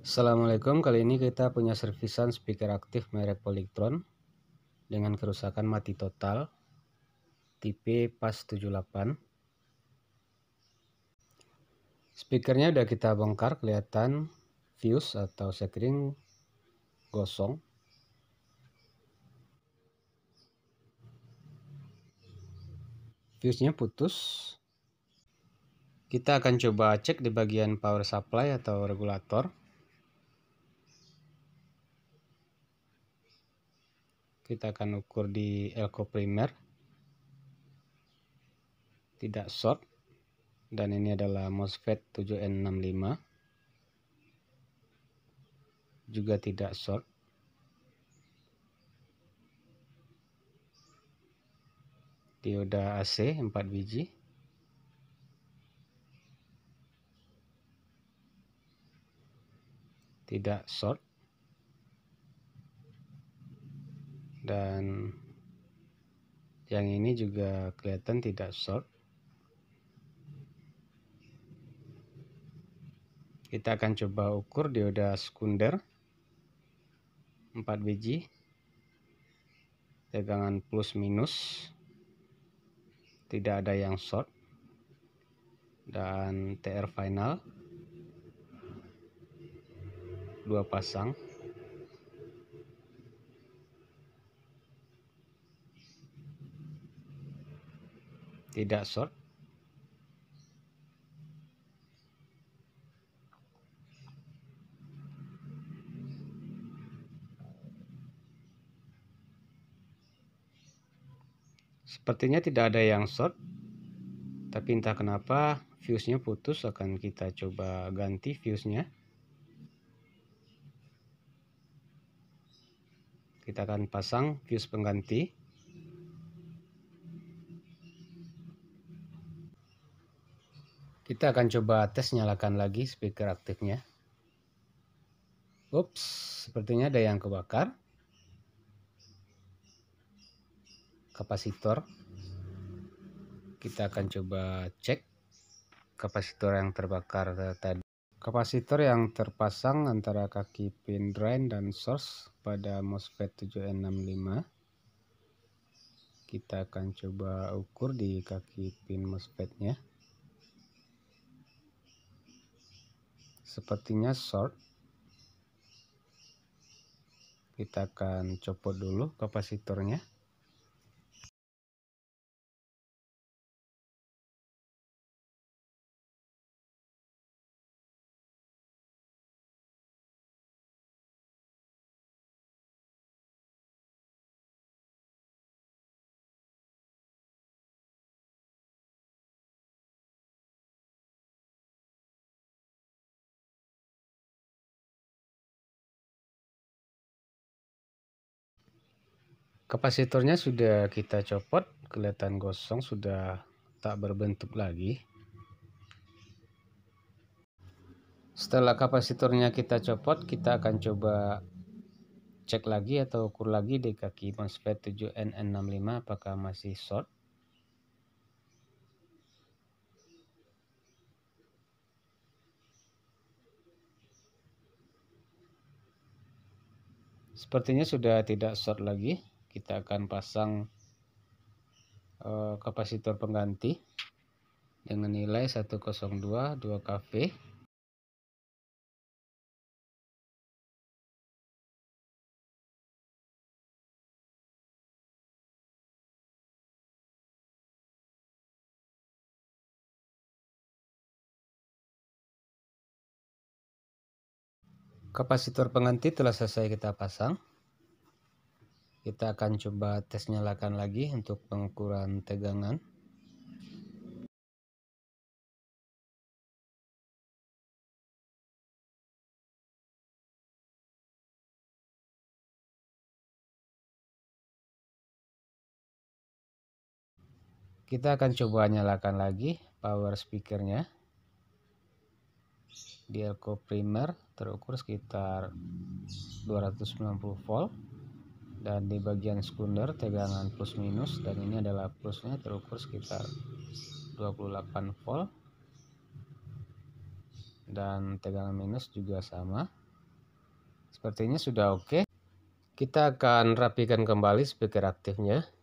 Assalamualaikum, kali ini kita punya servisan speaker aktif merek Polytron dengan kerusakan mati total tipe PAS 78 speakernya udah kita bongkar kelihatan fuse atau sekring gosong fuse nya putus kita akan coba cek di bagian power supply atau regulator kita akan ukur di elko primer tidak short dan ini adalah MOSFET 7N65 juga tidak short dioda AC 4 biji tidak short dan yang ini juga kelihatan tidak short kita akan coba ukur dioda sekunder 4 biji tegangan plus minus tidak ada yang short dan TR final dua pasang tidak short Sepertinya tidak ada yang short Tapi entah kenapa fuse-nya putus Akan kita coba ganti fuse-nya Kita akan pasang fuse pengganti Kita akan coba tes nyalakan lagi speaker aktifnya. Ups, sepertinya ada yang kebakar. Kapasitor. Kita akan coba cek kapasitor yang terbakar tadi. Kapasitor yang terpasang antara kaki pin drain dan source pada MOSFET 7N65. Kita akan coba ukur di kaki pin mosfetnya nya sepertinya short kita akan copot dulu kapasitornya kapasitornya sudah kita copot kelihatan gosong sudah tak berbentuk lagi setelah kapasitornya kita copot kita akan coba cek lagi atau ukur lagi di kaki MOSFET 7NN65 apakah masih short sepertinya sudah tidak short lagi kita akan pasang eh, kapasitor pengganti dengan nilai 102 2 kV kapasitor pengganti telah selesai kita pasang kita akan coba tes nyalakan lagi untuk pengukuran tegangan kita akan coba nyalakan lagi power speakernya di elko primer terukur sekitar 290 volt dan di bagian sekunder tegangan plus minus dan ini adalah plusnya terukur sekitar 28 volt dan tegangan minus juga sama sepertinya sudah oke kita akan rapikan kembali speaker aktifnya